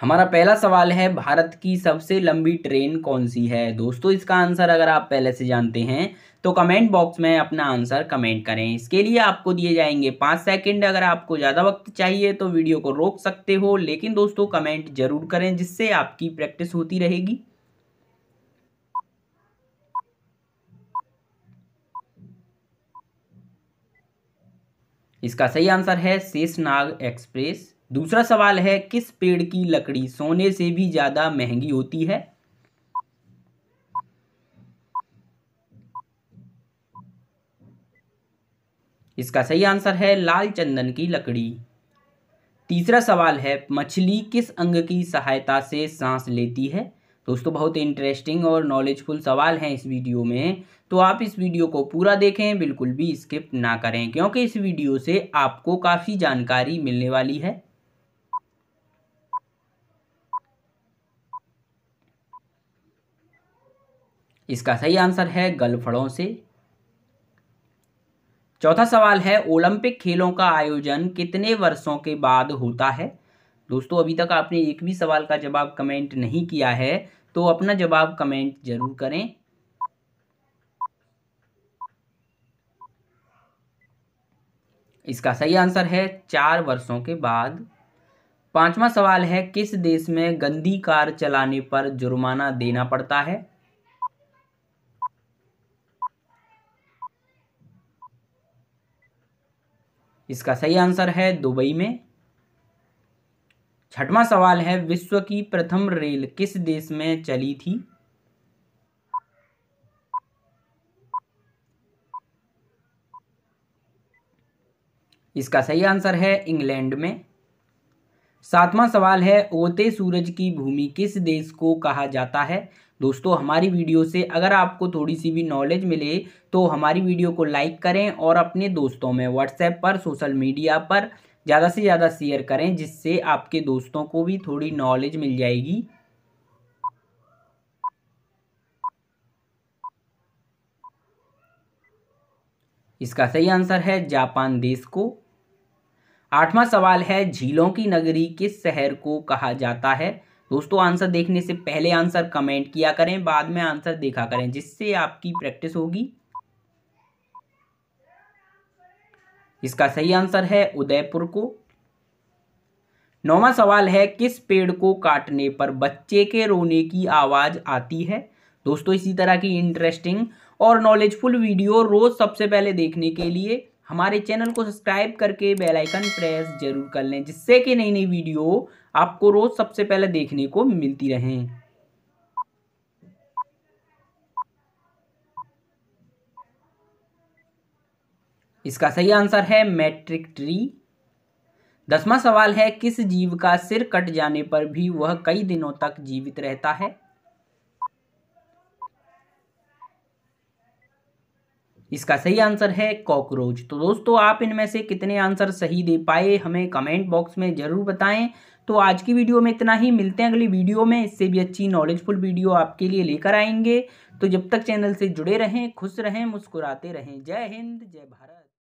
हमारा पहला सवाल है भारत की सबसे लंबी ट्रेन कौन सी है दोस्तों इसका आंसर अगर आप पहले से जानते हैं तो कमेंट बॉक्स में अपना आंसर कमेंट करें इसके लिए आपको दिए जाएंगे पाँच सेकंड अगर आपको ज़्यादा वक्त चाहिए तो वीडियो को रोक सकते हो लेकिन दोस्तों कमेंट जरूर करें जिससे आपकी प्रैक्टिस होती रहेगी इसका सही आंसर है शेषनाग एक्सप्रेस दूसरा सवाल है किस पेड़ की लकड़ी सोने से भी ज्यादा महंगी होती है इसका सही आंसर है लाल चंदन की लकड़ी तीसरा सवाल है मछली किस अंग की सहायता से सांस लेती है दोस्तों बहुत इंटरेस्टिंग और नॉलेजफुल सवाल हैं इस वीडियो में तो आप इस वीडियो को पूरा देखें बिल्कुल भी स्किप ना करें क्योंकि इस वीडियो से आपको काफ़ी जानकारी मिलने वाली है इसका सही आंसर है गलफड़ों से चौथा सवाल है ओलंपिक खेलों का आयोजन कितने वर्षों के बाद होता है दोस्तों अभी तक आपने एक भी सवाल का जवाब कमेंट नहीं किया है तो अपना जवाब कमेंट जरूर करें इसका सही आंसर है चार वर्षों के बाद पांचवा सवाल है किस देश में गंदी कार चलाने पर जुर्माना देना पड़ता है इसका सही आंसर है दुबई में छठवां सवाल है विश्व की प्रथम रेल किस देश में चली थी इसका सही आंसर है इंग्लैंड में सातवां सवाल है ओते सूरज की भूमि किस देश को कहा जाता है दोस्तों हमारी वीडियो से अगर आपको थोड़ी सी भी नॉलेज मिले तो हमारी वीडियो को लाइक करें और अपने दोस्तों में व्हाट्सएप पर सोशल मीडिया पर ज़्यादा से ज़्यादा शेयर करें जिससे आपके दोस्तों को भी थोड़ी नॉलेज मिल जाएगी इसका सही आंसर है जापान देश को आठवां सवाल है झीलों की नगरी किस शहर को कहा जाता है दोस्तों आंसर देखने से पहले आंसर कमेंट किया करें बाद में आंसर देखा करें जिससे आपकी प्रैक्टिस होगी इसका सही आंसर है उदयपुर को नौवा सवाल है किस पेड़ को काटने पर बच्चे के रोने की आवाज़ आती है दोस्तों इसी तरह की इंटरेस्टिंग और नॉलेजफुल वीडियो रोज़ सबसे पहले देखने के लिए हमारे चैनल को सब्सक्राइब करके बेल आइकन प्रेस जरूर कर लें जिससे कि नई नई वीडियो आपको रोज़ सबसे पहले देखने को मिलती रहे इसका सही आंसर है मैट्रिक ट्री दसवां सवाल है किस जीव का सिर कट जाने पर भी वह कई दिनों तक जीवित रहता है इसका सही आंसर है कॉकरोच तो दोस्तों आप इनमें से कितने आंसर सही दे पाए हमें कमेंट बॉक्स में ज़रूर बताएं तो आज की वीडियो में इतना ही मिलते हैं अगली वीडियो में इससे भी अच्छी नॉलेजफुल वीडियो आपके लिए लेकर आएंगे तो जब तक चैनल से जुड़े रहें खुश रहें मुस्कुराते रहें जय हिंद जय भारत